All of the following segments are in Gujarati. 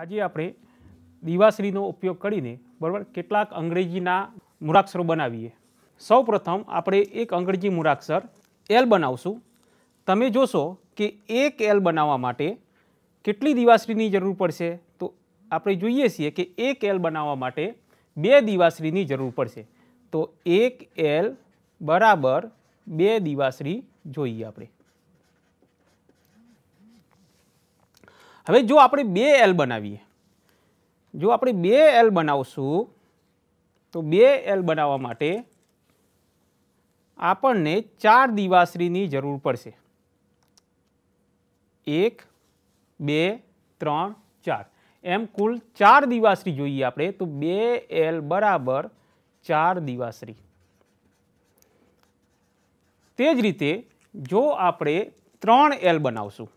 આજે આપણે દિવાશ્રીનો ઉપયોગ કરીને બરાબર કેટલાક અંગ્રેજીના મૂળાક્ષરો બનાવીએ સૌ પ્રથમ આપણે એક અંગ્રેજી મૂળાક્ષર એલ બનાવશું તમે જોશો કે એક એલ બનાવવા માટે કેટલી દિવાશ્રીની જરૂર પડશે તો આપણે જોઈએ છીએ કે એક એલ બનાવવા માટે બે દિવાશ્રીની જરૂર પડશે તો એક એલ બરાબર બે દિવાશ્રી જોઈએ આપણે હવે જો આપણે બે એલ બનાવીએ જો આપણે બે એલ બનાવશું તો બે એલ બનાવવા માટે આપણને ચાર દિવાશ્રીની જરૂર પડશે એક બે ત્રણ ચાર એમ કુલ ચાર દિવાશ્રી જોઈએ આપણે તો બે એલ બરાબર ચાર દિવાશ્રી તે જ રીતે જો આપણે ત્રણ એલ બનાવશું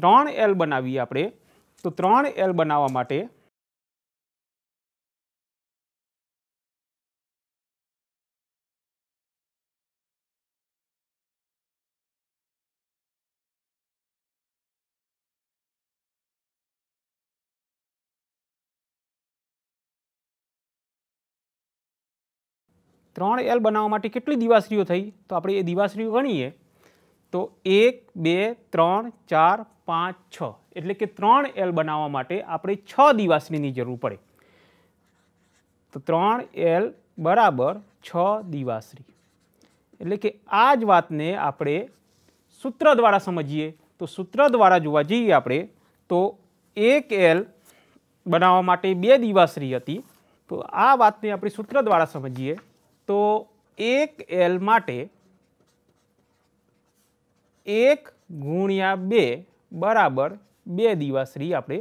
ત્રણ એલ બનાવીએ આપણે તો ત્રણ એલ બનાવવા માટે ત્રણ એલ બનાવવા માટે કેટલી દિવાસરીઓ થઈ તો આપણે એ દિવાસરીઓ ગણીએ તો એક બે ત્રણ ચાર પાંચ છ એટલે કે ત્રણ એલ બનાવવા માટે આપણે છ દિવાસળીની જરૂર પડે તો ત્રણ એલ બરાબર છ દિવાસળી એટલે કે આ જ વાતને આપણે સૂત્ર દ્વારા સમજીએ તો સૂત્ર દ્વારા જોવા જઈએ આપણે તો એક એલ બનાવવા માટે બે દિવાસળી હતી તો આ વાતને આપણે સૂત્ર દ્વારા સમજીએ તો એક એલ માટે એક ગુણ્યા બે બરાબર બે દિવાસળી આપણે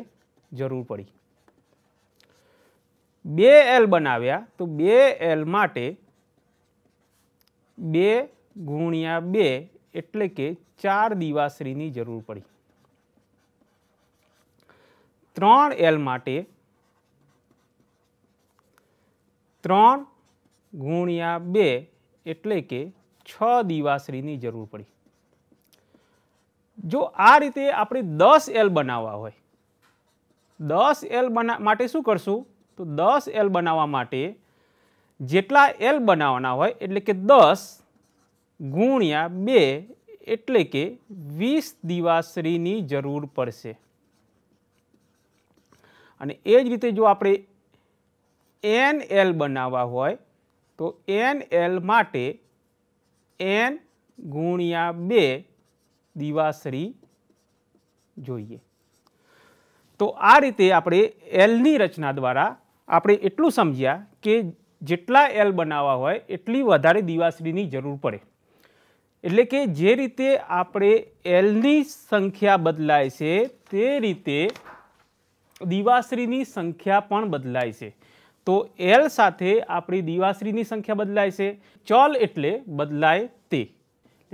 જરૂર પડી બે એલ બનાવ્યા તો બે એલ માટે બે ગુણ્યા બે એટલે કે ચાર દિવાસળીની જરૂર પડી ત્રણ એલ માટે ત્રણ ગુણ્યા બે એટલે કે છ દિવાસળીની જરૂર પડી જો આ રીતે આપણે દસ એલ બનાવવા હોય દસ એલ બના માટે શું કરશું તો દસ એલ બનાવવા માટે જેટલા એલ બનાવવાના હોય એટલે કે દસ ગુણ્યા બે એટલે કે વીસ દિવાશ્રીની જરૂર પડશે અને એ જ રીતે જો આપણે એન એલ બનાવવા હોય તો એન એલ માટે એન ગુણ્યા બે દીવાશ્રી જોઈએ તો આ રીતે આપણે એલની રચના દ્વારા આપણે એટલું સમજ્યા કે જેટલા એલ બનાવવા હોય એટલી વધારે દીવાશ્રીની જરૂર પડે એટલે કે જે રીતે આપણે એલની સંખ્યા બદલાય છે તે રીતે દીવાશ્રીની સંખ્યા પણ બદલાય છે તો એલ સાથે આપણી દીવાશ્રીની સંખ્યા બદલાય છે ચલ એટલે બદલાય તે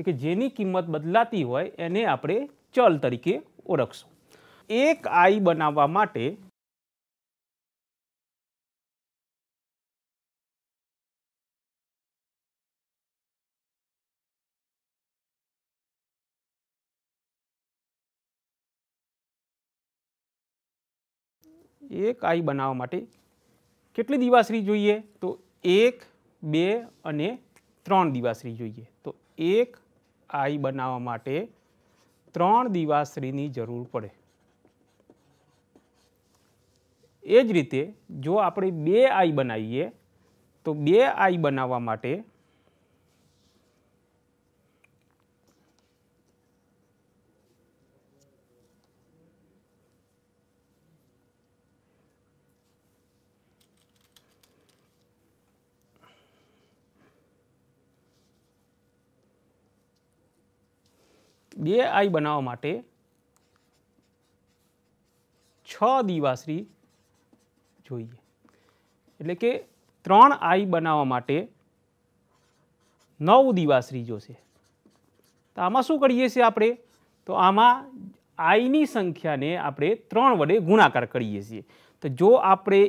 કે જેની કિંમત બદલાતી હોય એને આપણે ચલ તરીકે ઓળખશું એક આઈ બનાવવા માટે એક આઈ બનાવવા માટે કેટલી દિવાસળી જોઈએ તો એક બે અને ત્રણ દિવાસળી જોઈએ તો એક આઈ બનાવવા માટે ત્રણ દિવાશ્રીની જરૂર પડે એ જ રીતે જો આપણે બે આઈ બનાવીએ તો બે આઈ બનાવવા માટે બે આઈ બનાવવા માટે છ દિવાશ્રી જોઈએ એટલે કે ત્રણ આઈ બનાવવા માટે નવ દિવાશ્રી જોશે તો આમાં શું કરીએ છીએ આપણે તો આમાં આઈની સંખ્યાને આપણે ત્રણ વડે ગુણાકાર કરીએ છીએ તો જો આપણે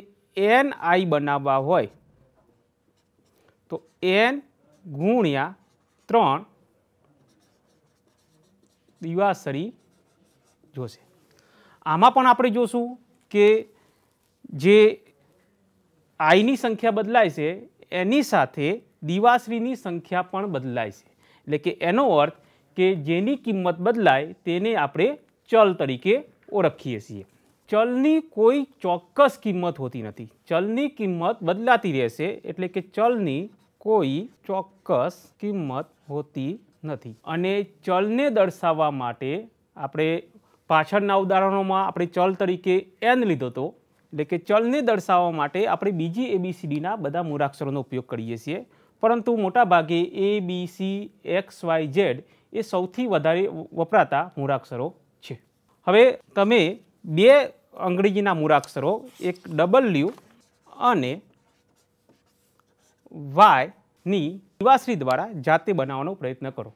એન આઈ બનાવવા હોય તો એન ગુણ્યા ત્રણ દિવાસરી જોશે આમાં પણ આપણે જોશું કે જે આઈની સંખ્યા બદલાય છે એની સાથે દિવાસરીની સંખ્યા પણ બદલાય છે એટલે કે એનો અર્થ કે જેની કિંમત બદલાય તેને આપણે ચલ તરીકે ઓળખીએ છીએ ચલની કોઈ ચોક્કસ કિંમત હોતી નથી ચલની કિંમત બદલાતી રહેશે એટલે કે ચલની કોઈ ચોક્કસ કિંમત હોતી નથી અને ચલને દર્શાવવા માટે આપણે પાછળના ઉદાહરણોમાં આપણે ચલ તરીકે એન લીધો હતો એટલે કે ચલને દર્શાવવા માટે આપણે બીજી એબીસીડીના બધા મૂળાક્ષરોનો ઉપયોગ કરીએ છીએ પરંતુ મોટાભાગે A B C X Y Z એ સૌથી વધારે વપરાતા મૂળાક્ષરો છે હવે તમે બે અંગ્રેજીના મૂળાક્ષરો એક ડબલ લ્યુ અને વાય ની દીવાશ્રી દ્વારા જાતે બનાવવાનો પ્રયત્ન કરો